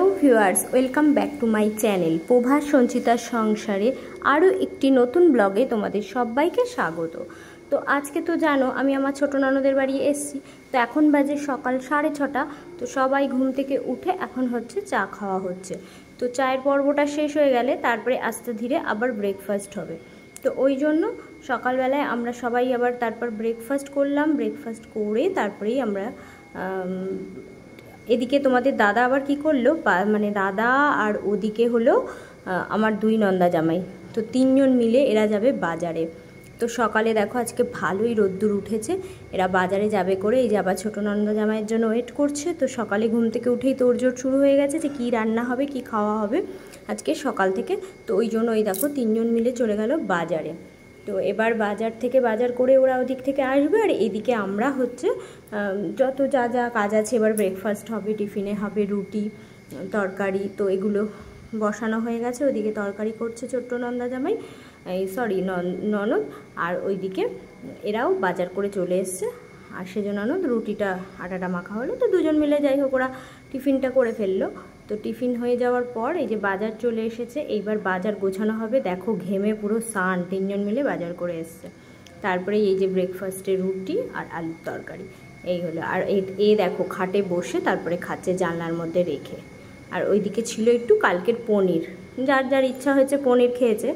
Hello viewers welcome back to my channel Prabha সঞ্চিতার সংসারে আরও একটি নতুন ব্লগে তোমাদের সবাইকে স্বাগত তো আজকে তো জানো আমি আমার ছোটো ননদের বাড়ি এসছি তো এখন বাজে সকাল সাড়ে ছটা তো সবাই ঘুম থেকে উঠে এখন হচ্ছে চা খাওয়া হচ্ছে তো চায়ের পর্বটা শেষ হয়ে গেলে তারপরে আস্তে ধীরে আবার ব্রেকফাস্ট হবে তো ওই জন্য সকালবেলায় আমরা সবাই আবার তারপর ব্রেকফাস্ট করলাম ব্রেকফাস্ট করে তারপরেই আমরা এদিকে তোমাদের দাদা আবার কি করলো মানে দাদা আর ওদিকে হলো আমার দুই নন্দা জামাই তো তিনজন মিলে এরা যাবে বাজারে তো সকালে দেখো আজকে ভালোই রোদ্দুর উঠেছে এরা বাজারে যাবে করে এই যে আবার ছোটো নন্দা জামাইয়ের জন্য ওয়েট করছে তো সকালে ঘুম থেকে উঠেই তোরজোর শুরু হয়ে গেছে যে কি রান্না হবে কি খাওয়া হবে আজকে সকাল থেকে তো ওই জন্য ওই দেখো তিনজন মিলে চলে গেল বাজারে তো এবার বাজার থেকে বাজার করে ওরা ওদিক থেকে আসবে আর এদিকে আমরা হচ্ছে যত যা যা কাজ আছে এবার ব্রেকফাস্ট হবে টিফিনে হবে রুটি তরকারি তো এগুলো বসানো হয়ে গেছে ওদিকে তরকারি করছে ছোট্ট নন্দা জামাই এই সরি ননদ আর ওইদিকে এরাও বাজার করে চলে এসছে আর সেজন্য ননদ রুটিটা আটাটা মাখা হলো তো দুজন মিলে যাই হোক ওরা টিফিনটা করে ফেললো তো টিফিন হয়ে যাওয়ার পর এই যে বাজার চলে এসেছে এইবার বাজার গোছানো হবে দেখো ঘেমে পুরো সান তিনজন মিলে বাজার করে এসছে তারপরে এই যে ব্রেকফাস্টে রুটি আর আলুর তরকারি এই হলো আর এ দেখো খাটে বসে তারপরে খাচ্ছে জানলার মধ্যে রেখে আর ওইদিকে ছিল একটু কালকের পনির যার যার ইচ্ছা হয়েছে পনির খেয়েছে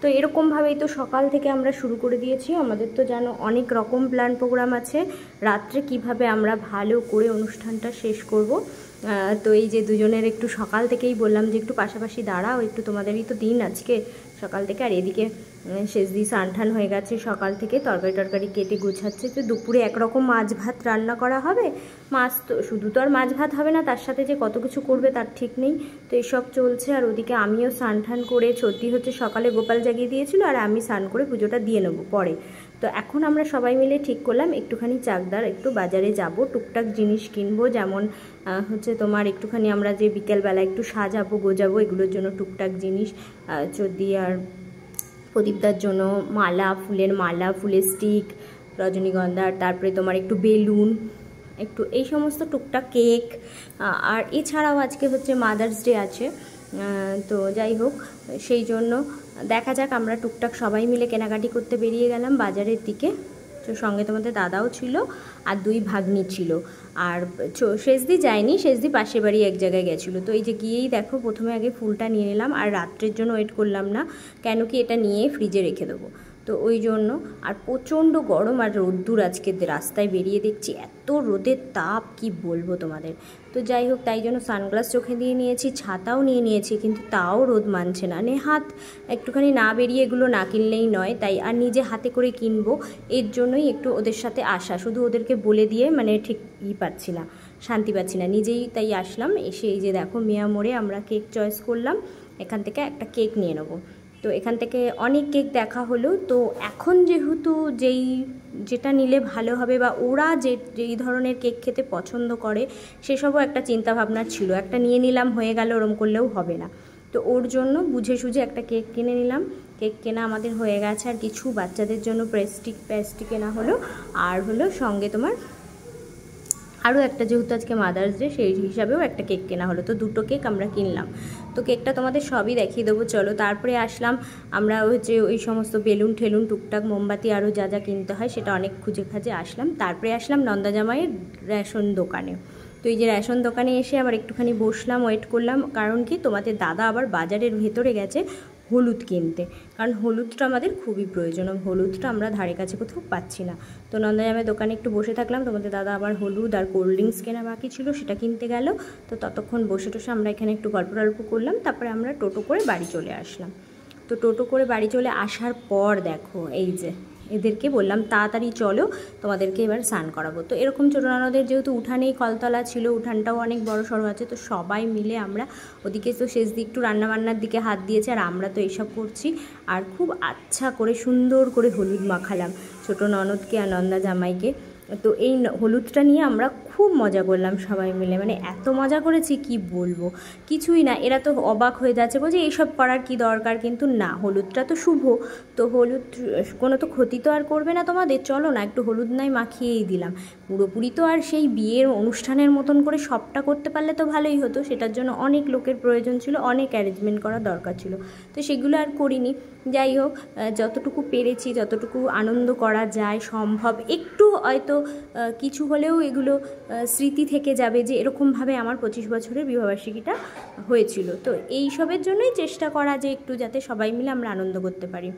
তো এরকমভাবেই তো সকাল থেকে আমরা শুরু করে দিয়েছি আমাদের তো জানো অনেক রকম প্ল্যান প্রোগ্রাম আছে রাত্রে কিভাবে আমরা ভালো করে অনুষ্ঠানটা শেষ করব। তো এই যে দুজনের একটু সকাল থেকেই বললাম যে একটু পাশাপাশি দাঁড়াও একটু তোমাদেরই তো দিন আজকে সকাল থেকে আর এদিকে শেষ দিয়ে সানঠান হয়ে গেছে সকাল থেকে তরকারি টরকারি কেটে গুছাচ্ছে তো দুপুরে একরকম মাছ ভাত রান্না করা হবে মাছ তো শুধু তো আর মাছ ভাত হবে না তার সাথে যে কত কিছু করবে তার ঠিক নেই তো এসব চলছে আর ওদিকে আমিও সানঠান করে সত্যি হচ্ছে সকালে গোপাল জাগিয়ে দিয়েছিল আর আমি স্নান করে পুজোটা দিয়ে নেবো পরে তো এখন আমরা সবাই মিলে ঠিক করলাম একটুখানি চাকদার একটু বাজারে যাব টুকটাক জিনিস কিনবো যেমন হচ্ছে তোমার একটুখানি আমরা যে বিকেলবেলা একটু সাজাবো গোজাবো এগুলোর জন্য টুকটাক জিনিস যদি আর প্রদীপদার জন্য মালা ফুলের মালা ফুলের স্টিক রজনীগন্ধার তারপরে তোমার একটু বেলুন একটু এই সমস্ত টুকটাক কেক আর এছাড়াও আজকে হচ্ছে মাদার্স ডে আছে তো যাই হোক সেই জন্য দেখা যাক আমরা টুকটাক সবাই মিলে কেনাকাটি করতে বেরিয়ে গেলাম বাজারের দিকে তো সঙ্গে তোমাদের দাদাও ছিল আর দুই ভাগ্নি ছিল আর শেষদি যায়নি শেষদি পাশে বাড়ি এক জায়গায় গেছিলো তো এই যে গিয়েই দেখো প্রথমে আগে ফুলটা নিয়ে নিলাম আর রাত্রের জন্য ওয়েট করলাম না কেন কি এটা নিয়ে ফ্রিজে রেখে দেবো তো ওই জন্য আর প্রচণ্ড গরম আর রোদ্দুর আজকে রাস্তায় বেরিয়ে দেখছি এত রোদের তাপ কি বলবো তোমাদের তো যাই হোক তাই জন্য সানগ্লাস চোখে দিয়ে নিয়েছি ছাতাও নিয়ে নিয়েছি কিন্তু তাও রোদ মানছে না নে মানে হাত একটুখানি না বেরিয়ে এগুলো না কিনলেই নয় তাই আর নিজে হাতে করে কিনবো এর জন্যই একটু ওদের সাথে আসা শুধু ওদেরকে বলে দিয়ে মানে ঠিক ই পাচ্ছি না শান্তি পাচ্ছি না নিজেই তাই আসলাম এসে এই যে দেখো মিয়া মোড়ে আমরা কেক চয়েস করলাম এখান থেকে একটা কেক নিয়ে নেবো তো এখান থেকে অনেক কেক দেখা হলো তো এখন যেহেতু যেই যেটা নিলে ভালো হবে বা ওরা যে যেই ধরনের কেক খেতে পছন্দ করে সেসবও একটা চিন্তাভাবনা ছিল একটা নিয়ে নিলাম হয়ে গেল ওরম করলেও হবে না তো ওর জন্য বুঝে সুঝে একটা কেক কিনে নিলাম কেক কেনা আমাদের হয়ে গেছে আর কিছু বাচ্চাদের জন্য প্রেস্টিক প্যাস্টি কেনা হলো আর হলো সঙ্গে তোমার আরও একটা যেহেতু আজকে মাদার্স ডে সেই হিসাবেও একটা কেক কেনা হলো তো দুটো কেক আমরা কিনলাম তো কেকটা তোমাদের সবই দেখিয়ে দেবো চলো তারপরে আসলাম আমরা হচ্ছে ওই সমস্ত বেলুন ঠেলুন টুকটাক মোমবাতি আরও যা যা কিনতে হয় সেটা অনেক খুঁজে খাজে আসলাম তারপরে আসলাম নন্দাজামাইয়ের রেশন দোকানে তো এই যে রেশন দোকানে এসে আবার একটুখানি বসলাম ওয়েট করলাম কারণ কি তোমাদের দাদা আবার বাজারের ভেতরে গেছে হলুদ কিনতে কারণ হলুদটা আমাদের খুবই প্রয়োজন হলুদটা আমরা ধারে কাছে কোথাও পাচ্ছি না তো নন্দাজামের দোকানে একটু বসে থাকলাম তোমাদের দাদা আবার হলুদ আর কোল্ড ড্রিঙ্কস কেনা বাকি ছিল সেটা কিনতে গেল তো ততক্ষণ বসে টসে আমরা এখানে একটু গল্প টল্প করলাম তারপরে আমরা টোটো করে বাড়ি চলে আসলাম তো টোটো করে বাড়ি চলে আসার পর দেখো এই যে এদেরকে বললাম তাড়াতাড়ি চলো তোমাদেরকে এবার স্নান করাবো তো এরকম ছোটো নানাদের যেহেতু উঠানেই কলতলা ছিল উঠানটাও অনেক বড় সড়ো আছে তো সবাই মিলে আমরা ওদিকে তো শেষ দিক একটু রান্নাবান্নার দিকে হাত দিয়েছে আর আমরা তো এইসব করছি আর খুব আচ্ছা করে সুন্দর করে হলুদ মাখালাম ছোটো ননদকে আর নন্দা জামাইকে তো এই হলুদটা নিয়ে আমরা খুব মজা করলাম সবাই মিলে মানে এত মজা করেছি কি বলবো কিছুই না এরা তো অবাক হয়ে যাচ্ছে বলছে এইসব করার কি দরকার কিন্তু না হলুদটা তো শুভ তো হলুদ কোনো তো ক্ষতি তো আর করবে না তোমাদের চলো না একটু হলুদ নাই মাখিয়েই দিলাম পুরোপুরি তো আর সেই বিয়ের অনুষ্ঠানের মতন করে সবটা করতে পারলে তো ভালোই হতো সেটার জন্য অনেক লোকের প্রয়োজন ছিল অনেক অ্যারেঞ্জমেন্ট করা দরকার ছিল তো সেগুলো আর করিনি যাই হোক যতটুকু পেরেছি যতটুকু আনন্দ করা যায় সম্ভব একটু হয়তো কিছু হলেও এগুলো স্মৃতি থেকে যাবে যে এরকমভাবে আমার পঁচিশ বছরের বিবাহবার্ষিকীটা হয়েছিল তো এই সবের জন্যই চেষ্টা করা যে একটু যাতে সবাই মিলে আমরা আনন্দ করতে পারি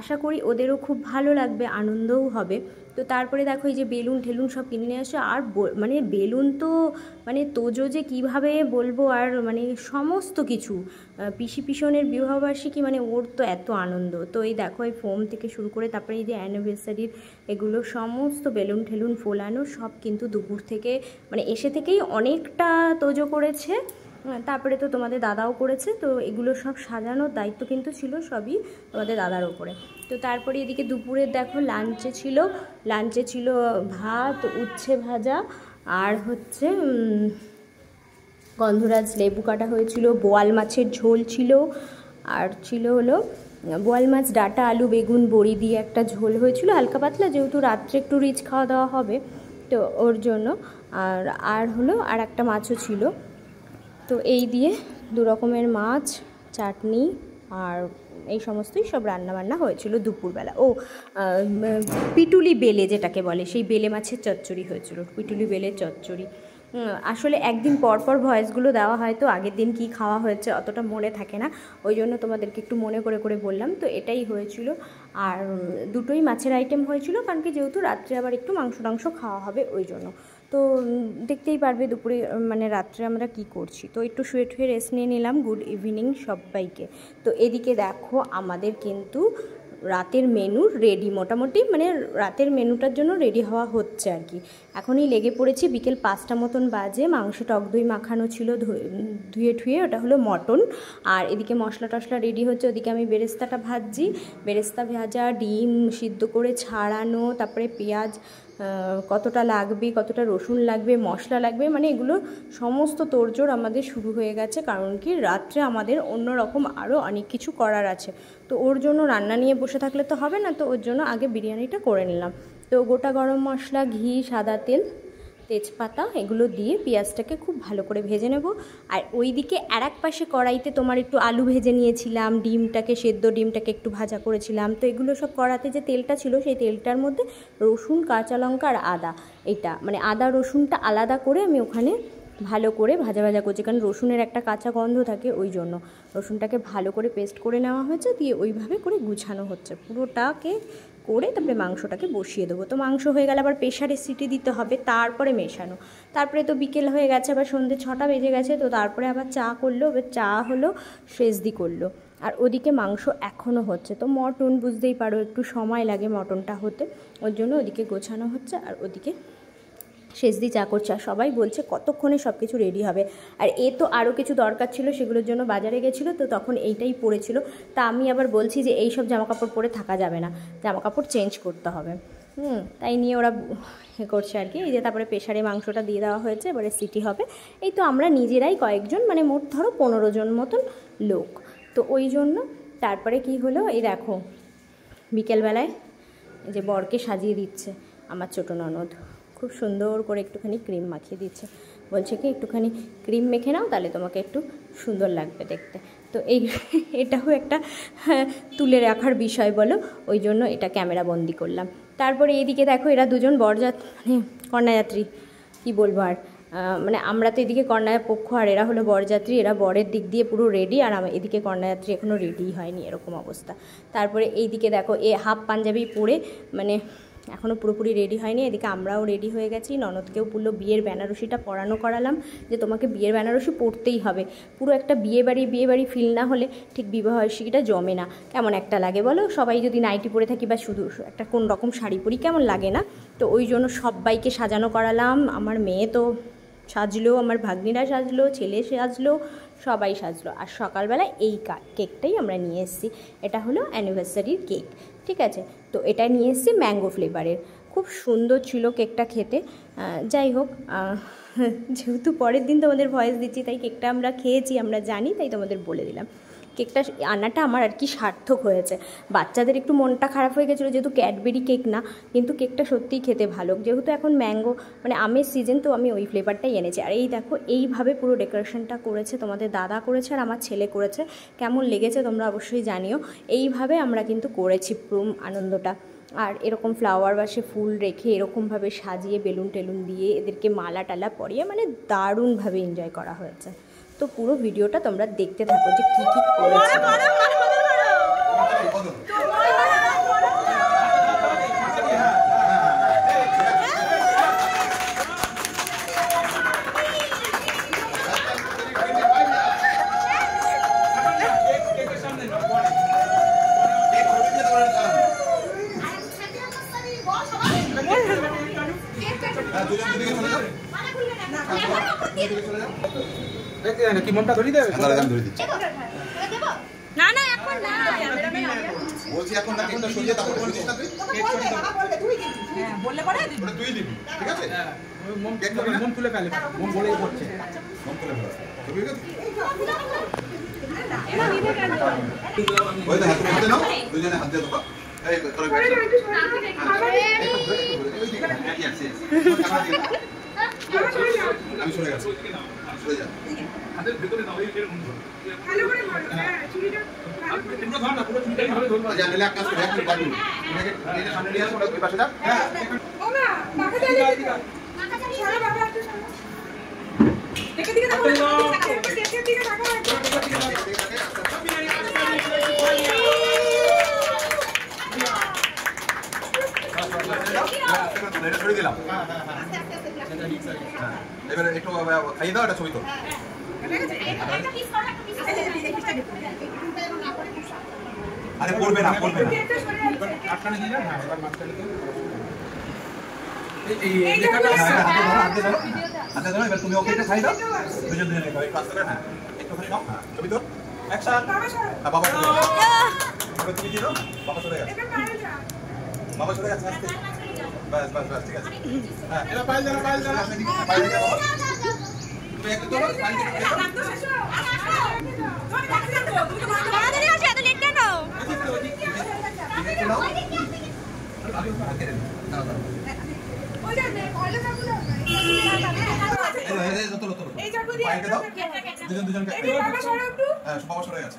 আশা করি ওদেরও খুব ভালো লাগবে আনন্দও হবে তো তারপরে দেখো এই যে বেলুন ঠেলুন সব কিনে নিয়ে আসে আর মানে বেলুন তো মানে তোজো যে কিভাবে বলবো আর মানে সমস্ত কিছু পিসি পিসনের বিবাহবার্ষিকী মানে ওর তো এত আনন্দ তো এই দেখো এই ফোম থেকে শুরু করে তারপরে এই যে অ্যানিভার্সারির এগুলো সমস্ত বেলুন ঠেলুন ফোলানো সব কিন্তু দুপুর থেকে মানে এসে থেকেই অনেকটা তোজো করেছে হ্যাঁ, তারপরে তো তোমাদের দাদাও করেছে তো এগুলো সব সাজানোর দায়িত্ব কিন্তু ছিল সবই তোমাদের দাদার ওপরে তো তারপরে এদিকে দুপুরের দেখো লাঞ্চে ছিল লাঞ্চে ছিল ভাত উচ্ছে ভাজা আর হচ্ছে গন্ধরাজ লেবু কাটা হয়েছিল বোয়াল মাছের ঝোল ছিল আর ছিল হলো বোয়াল মাছ ডাটা আলু বেগুন বড়ি দিয়ে একটা ঝোল হয়েছিল হালকা পাতলা যেহেতু রাত্রে একটু রিচ খাওয়া দাওয়া হবে তো ওর জন্য আর আর হলো আর একটা মাছও ছিল তো এই দিয়ে দু রকমের মাছ চাটনি আর এই সমস্তই সব রান্নাবান্না হয়েছিল দুপুরবেলা ও পিটুলি বেলে যেটাকে বলে সেই বেলে মাছের চচ্চড়ি হয়েছিল পিটুলি বেলের চচ্চড়ি আসলে একদিন পর পর ভয়েসগুলো দেওয়া হয় তো আগের দিন কি খাওয়া হয়েছে অতটা মনে থাকে না ওই জন্য তোমাদেরকে একটু মনে করে করে বললাম তো এটাই হয়েছিল আর দুটোই মাছের আইটেম হয়েছিল কারণ কি যেহেতু রাত্রে আবার একটু মাংস টাংস খাওয়া হবে ওই জন্য তো দেখতেই পারবে দুপুরে মানে রাত্রে আমরা কি করছি তো একটু শুয়ে ঠুয়ে রেস্ট নিয়ে নিলাম গুড ইভিনিং সবাইকে তো এদিকে দেখো আমাদের কিন্তু রাতের মেনু রেডি মোটামুটি মানে রাতের মেনুটার জন্য রেডি হওয়া হচ্ছে আর কি এখনই লেগে পড়েছি বিকেল পাঁচটা মতন বাজে মাংস টক দই মাখানো ছিল ধুয়ে ঠুয়ে ওটা হলো মটন আর এদিকে মশলা টশলা রেডি হচ্ছে ওদিকে আমি বেরেস্তাটা ভাজছি বেরেস্তা ভাজা ডিম সিদ্ধ করে ছাড়ানো তারপরে পেঁয়াজ কতটা লাগবে কতটা রসুন লাগবে মশলা লাগবে মানে এগুলো সমস্ত তোড়জোড় আমাদের শুরু হয়ে গেছে কারণ কি রাত্রে আমাদের অন্য রকম আরও অনেক কিছু করার আছে তো ওর জন্য রান্না নিয়ে বসে থাকলে তো হবে না তো ওর জন্য আগে বিরিয়ানিটা করে নিলাম তো গোটা গরম মশলা ঘি সাদা তেল তেজপাতা এগুলো দিয়ে পেঁয়াজটাকে খুব ভালো করে ভেজে নেব আর ওই দিকে আর এক পাশে কড়াইতে তোমার একটু আলু ভেজে নিয়েছিলাম ডিমটাকে সেদ্ধ ডিমটাকে একটু ভাজা করেছিলাম তো এগুলো সব কড়াতে যে তেলটা ছিল সেই তেলটার মধ্যে রসুন কাঁচা লঙ্কা আর আদা এটা মানে আদা রসুনটা আলাদা করে আমি ওখানে ভালো করে ভাজা ভাজা করছি কারণ রসুনের একটা কাঁচা গন্ধ থাকে ওই জন্য রসুনটাকে ভালো করে পেস্ট করে নেওয়া হয়েছে দিয়ে ওইভাবে করে গুছানো হচ্ছে পুরোটাকে করে তারপরে মাংসটাকে বসিয়ে দেবো তো মাংস হয়ে গেলে আবার প্রেশারে সিটি দিতে হবে তারপরে মেশানো তারপরে তো বিকেল হয়ে গেছে আবার সন্ধ্যে ছটা বেজে গেছে তো তারপরে আবার চা করলো এবার চা হলো ফ্রেজদি করলো আর ওদিকে মাংস এখনও হচ্ছে তো মটন বুঝতেই পারো একটু সময় লাগে মটনটা হতে ওর জন্য ওদিকে গোছানো হচ্ছে আর ওদিকে শেষ চাকর চা সবাই বলছে কতক্ষণে সব কিছু রেডি হবে আর এ তো আরও কিছু দরকার ছিল সেগুলোর জন্য বাজারে গেছিলো তো তখন এইটাই পড়েছিল তা আমি আবার বলছি যে এই সব জামাকাপড় পরে থাকা যাবে না জামাকাপড় চেঞ্জ করতে হবে হুম তাই নিয়ে ওরা এ করছে আর কি এই যে তারপরে প্রেশারে মাংসটা দিয়ে দেওয়া হয়েছে এবারে সিটি হবে এই তো আমরা নিজেরাই কয়েকজন মানে মোট ধরো পনেরো জন মতন লোক তো ওই জন্য তারপরে কি হলো এই দেখো বিকেলবেলায় যে বরকে সাজিয়ে দিচ্ছে আমার ছোটো ননদ খুব সুন্দর করে একটুখানি ক্রিম মাখিয়ে দিচ্ছে বলছে কি একটুখানি ক্রিম মেখে নাও তাহলে তোমাকে একটু সুন্দর লাগবে দেখতে তো এই এটাও একটা হ্যাঁ, তুলে রাখার বিষয় বলো ওই জন্য এটা ক্যামেরা বন্দি করলাম তারপরে এদিকে দেখো এরা দুজন বরযাত মানে কন্যাযাত্রী কি বলবো আর মানে আমরা তো এদিকে কন্যা পক্ষ আর এরা হলো বরযাত্রী এরা বরের দিক দিয়ে পুরো রেডি আর আমার এদিকে কন্যাযাত্রী এখনও রেডি হয়নি এরকম অবস্থা তারপরে এইদিকে দেখো এ হাফ পাঞ্জাবি পরে মানে এখনও পুরোপুরি রেডি হয়নি এদিকে আমরাও রেডি হয়ে গেছি ননদকেও পুরো বিয়ের বেনারসিটা পরানো করালাম যে তোমাকে বিয়ের বেনারসি পরতেই হবে পুরো একটা বিয়ে বাড়ি বিয়ে বাড়ি ফিল না হলে ঠিক বিবাহবার্ষিকীটা জমে না কেমন একটা লাগে বলো সবাই যদি নাইটি পরে থাকি বা শুধু একটা কোন রকম শাড়ি পরি কেমন লাগে না তো ওই জন্য সবাইকে সাজানো করালাম আমার মেয়ে তো সাজলো আমার ভাগ্নিরা সাজলো ছেলে সাজলো সবাই সাজলো আর সকালবেলা এই কেকটাই আমরা নিয়ে এসেছি এটা হলো অ্যানিভার্সারির কেক ঠিক আছে তো এটা নিয়ে এসেছি ম্যাঙ্গো ফ্লেভারের খুব সুন্দর ছিল কেকটা খেতে যাই হোক যেহেতু পরের দিন তোমাদের ভয়েস দিচ্ছি তাই কেকটা আমরা খেয়েছি আমরা জানি তাই তোমাদের বলে দিলাম কেকটা আনাটা আমার আর কি সার্থক হয়েছে বাচ্চাদের একটু মনটা খারাপ হয়ে গেছিলো যেহেতু ক্যাডবেরি কেক না কিন্তু কেকটা সত্যিই খেতে ভালো যেহেতু এখন ম্যাঙ্গো মানে আমের সিজন তো আমি ওই ফ্লেভারটাই এনেছি আর এই দেখো এইভাবে পুরো ডেকোরেশনটা করেছে তোমাদের দাদা করেছে আর আমার ছেলে করেছে কেমন লেগেছে তোমরা অবশ্যই জানিও এইভাবে আমরা কিন্তু করেছি প্রম আনন্দটা আর এরকম ফ্লাওয়ার বাসে ফুল রেখে এরকমভাবে সাজিয়ে বেলুন টেলুন দিয়ে এদেরকে মালা টালা পরিয়ে মানে দারুণভাবে এনজয় করা হয়েছে তো পুরো ভিডিওটা তোমরা দেখতে থাকো যে কি কি করেছে ঘন্টা ধরে দেবে না না এখন না বলছি এখন না কিন্তু সরিয়ে তারপরে বলছিস না তুই কেক করে দাও বললে পরে দিবি তুই দিবি ঠিক আছে মন কেক করে মন তুলে ফেলে মন বলেই পড়ছে মন তুলে ফেলে ঠিক আছে ওই তো হাতে হাতে নাও দুজনে হাতে দাও এই তোরা ব্যাটা আমি চলে গেছি চলে যা হাতের ভেতরে দাও এই এরকম ভালো করে হ্যাঁ, মারো ধর না পুরো ভালো করে একটু পাবি সামনে পাশে দাও হ্যাঁ, হ্যাঁ। ও মা মাথা মাথা বাবা একটু দেখে দিকে দেখো দেখে দিকে দেখো এটা ছবি তো হ্যাঁ, আরে পড়বে না করবে না তুমি দাও দুজন দুজন হ্যাঁ হ্যাঁ, হ্যাঁ তুমি তো বাবা বাবা চলে গেছে বাবা চলে গেছে বাস বাস বাস ঠিক আছে হ্যাঁ পাইল জানা পাইল জানা দুজন দুজনকে বাবা সরে গেছে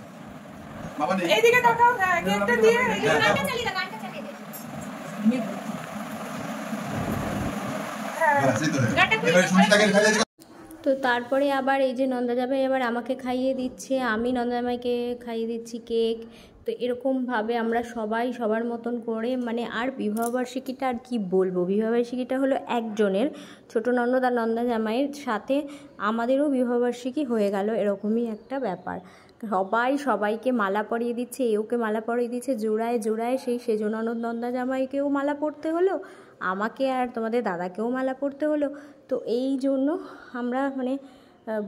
বাবা নেই এইদিকে তাকাও হ্যাঁ গেটটা দিয়ে গানটা চালিয়ে দাও গানটা চালিয়ে দে হ্যাঁ সেই তো গানটা তো তারপরে আবার এই যে নন্দাজামাই আবার আমাকে খাইয়ে দিচ্ছে আমি নন্দাজামাইকে খাইয়ে দিচ্ছি কেক তো এরকমভাবে আমরা সবাই সবার মতন করে মানে আর বিবাহবার্ষিকীটা আর কি বলবো বিবাহবার্ষিকীটা হলো একজনের ছোট নন্দদ আর নন্দা জামাইয়ের সাথে আমাদেরও বিবাহবার্ষিকী হয়ে গেল এরকমই একটা ব্যাপার সবাই সবাইকে মালা পরিয়ে দিচ্ছে এওকে মালা পরিয়ে দিচ্ছে জোড়ায় জোড়ায় সেই সেজনানন্দ নন্দা জামাইকেও মালা পরতে হলো আমাকে আর তোমাদের দাদাকেও মালা পরতে হলো তো এই জন্য আমরা মানে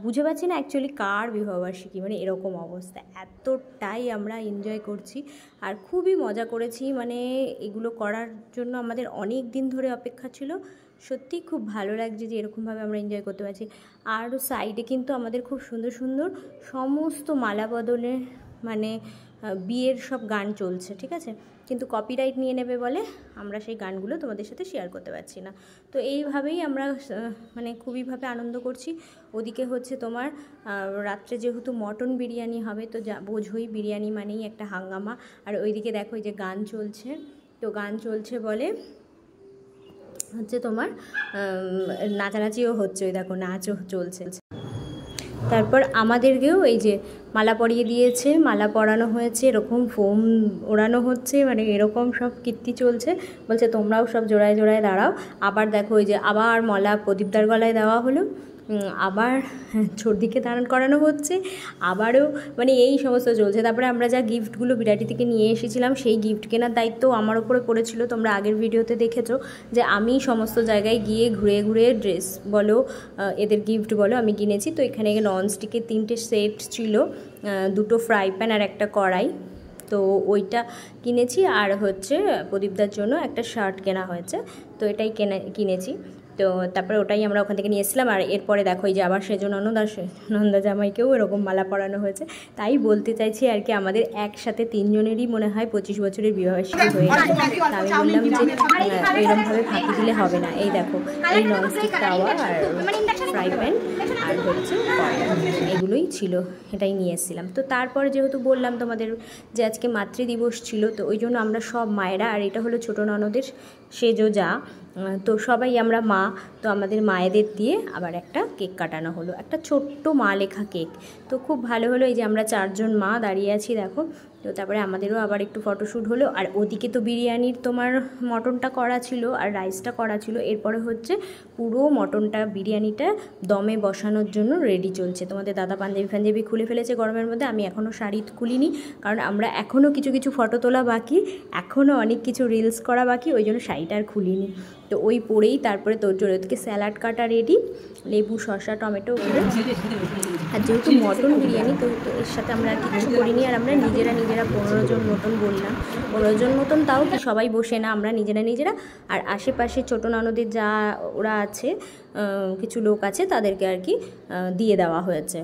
বুঝে পাচ্ছি না অ্যাকচুয়ালি কার বিবাহবার্ষিকী মানে এরকম অবস্থা এতটাই আমরা এনজয় করছি আর খুবই মজা করেছি মানে এগুলো করার জন্য আমাদের অনেক দিন ধরে অপেক্ষা ছিল সত্যি খুব ভালো লাগছে যে এরকমভাবে আমরা এনজয় করতে পারছি আরও সাইডে কিন্তু আমাদের খুব সুন্দর সুন্দর সমস্ত মালা বদলের মানে বিয়ের সব গান চলছে ঠিক আছে কিন্তু কপিরাইট নিয়ে নেবে বলে আমরা সেই গানগুলো তোমাদের সাথে শেয়ার করতে পারছি না তো এইভাবেই আমরা মানে খুবইভাবে আনন্দ করছি ওদিকে হচ্ছে তোমার রাত্রে যেহেতু মটন বিরিয়ানি হবে তো যা বোঝই বিরিয়ানি মানেই একটা হাঙ্গামা আর ওইদিকে দেখো যে গান চলছে তো গান চলছে বলে হচ্ছে তোমার নাচানাচিও হচ্ছে ওই দেখো নাচও চলছে তারপর আমাদেরকেও এই যে মালা পরিয়ে দিয়েছে মালা পরানো হয়েছে এরকম ফোম ওড়ানো হচ্ছে মানে এরকম সব কীর্তি চলছে বলছে তোমরাও সব জোড়ায় জোড়ায় দাঁড়াও আবার দেখো ওই যে আবার মলা প্রদীপদার গলায় দেওয়া হলো আবার ছর্দিকে দাঁড়ান করানো হচ্ছে আবারও মানে এই সমস্ত চলছে তারপরে আমরা যা গিফটগুলো বিরাটি থেকে নিয়ে এসেছিলাম সেই গিফট কেনার দায়িত্ব আমার ওপরে পড়েছিল তোমরা আগের ভিডিওতে দেখেছো যে আমি সমস্ত জায়গায় গিয়ে ঘুরে ঘুরে ড্রেস বলো এদের গিফট বলো আমি কিনেছি তো এখানে ননস্টিকের তিনটে সেট ছিল দুটো ফ্রাই প্যান আর একটা কড়াই তো ওইটা কিনেছি আর হচ্ছে প্রদীপদার জন্য একটা শার্ট কেনা হয়েছে তো এটাই কেনা কিনেছি তো তারপরে ওটাই আমরা ওখান থেকে নিয়ে এসেছিলাম আর এরপরে দেখো যে আবার সেজন ননদ নন্দা জামাইকেও এরকম মালা পরানো হয়েছে তাই বলতে চাইছি আর কি আমাদের একসাথে তিনজনেরই মনে হয় পঁচিশ বছরের বিবাহবার্ষিকী হয়ে গেছে আমি বললাম যে হ্যাঁ, এরকমভাবে ফাঁকি দিলে হবে না এই দেখো এই ননস্টিক তাওয়া আর ফ্রাই প্যান আর হচ্ছে এগুলোই ছিল এটাই নিয়ে এসেছিলাম তো তারপরে যেহেতু বললাম তোমাদের যে আজকে মাতৃদিবস ছিল তো ওই জন্য আমরা সব মায়েরা আর এটা হলো ছোটো ননদের সেজো যা তো সবাই আমরা মা তো আমাদের মায়েদের দিয়ে আবার একটা কেক কাটানো হলো একটা ছোট্ট মা লেখা কেক তো খুব ভালো হলো এই যে আমরা চারজন মা দাঁড়িয়ে আছি দেখো তো তারপরে আমাদেরও আবার একটু ফটোশ্যুট হলো আর ওদিকে তো বিরিয়ানির তোমার মটনটা করা ছিল আর রাইসটা করা ছিল এরপরে হচ্ছে পুরো মটনটা বিরিয়ানিটা দমে বসানোর জন্য রেডি চলছে তোমাদের দাদা পাঞ্জাবি ফাঞ্জাবি খুলে ফেলেছে গরমের মধ্যে আমি এখনও শাড়ি খুলিনি কারণ আমরা এখনও কিছু কিছু ফটো তোলা বাকি এখনও অনেক কিছু রিলস করা বাকি ওই জন্য শাড়ি শাড়িটা আর খুলিনি তো ওই পরেই তারপরে তোর জন্য স্যালাড কাটা রেডি লেবু শসা টমেটো আর যেহেতু মটন বিরিয়ানি তো এর সাথে আমরা কিছু করিনি আর আমরা নিজেরা নিজেরা পনেরো জন মতন বললাম পনেরো জন মতন তাও কি সবাই বসে না আমরা নিজেরা নিজেরা আর আশেপাশে ছোটো ননদের যা ওরা আছে কিছু লোক আছে তাদেরকে আর কি দিয়ে দেওয়া হয়েছে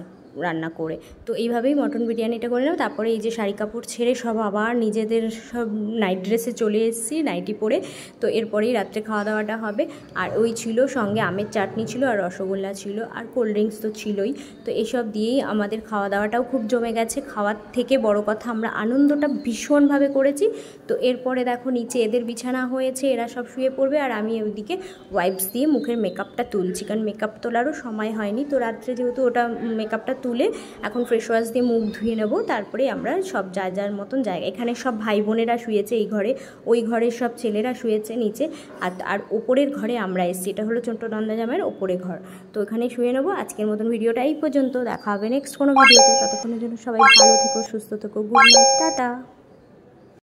রান্না করে তো এইভাবেই মটন বিরিয়ানিটা করে নেব তারপরে এই যে শাড়ি কাপড় ছেড়ে সব আবার নিজেদের সব নাইট ড্রেসে চলে এসেছি নাইটি পরে তো এরপরেই রাত্রে খাওয়া দাওয়াটা হবে আর ওই ছিল সঙ্গে আমের চাটনি ছিল আর রসগোল্লা ছিল আর কোল্ড ড্রিঙ্কস তো ছিলই তো এসব দিয়েই আমাদের খাওয়া দাওয়াটাও খুব জমে গেছে খাওয়ার থেকে বড় কথা আমরা আনন্দটা ভীষণভাবে করেছি তো এরপরে দেখো নিচে এদের বিছানা হয়েছে এরা সব শুয়ে পড়বে আর আমি ওইদিকে ওয়াইপস দিয়ে মুখের মেকআপটা তুলছি কারণ মেকআপ তোলারও সময় হয়নি তো রাত্রে যেহেতু ওটা মেকআপটা তুলে এখন ফ্রেশ ওয়াশ দিয়ে মুখ ধুয়ে নেবো তারপরে আমরা সব যা যার মতন জায়গা এখানে সব ভাই বোনেরা শুয়েছে এই ঘরে ওই ঘরের সব ছেলেরা শুয়েছে নিচে আর আর ওপরের ঘরে আমরা এসেছি এটা হলো ছোট্ট নন্দাজামের ওপরে ঘর তো ওখানে শুয়ে নেবো আজকের মতন ভিডিওটা এই পর্যন্ত দেখা হবে নেক্সট কোনো ভিডিওতে ততক্ষণের জন্য সবাই ভালো থেকো সুস্থ থেকো গুড নাইট টাটা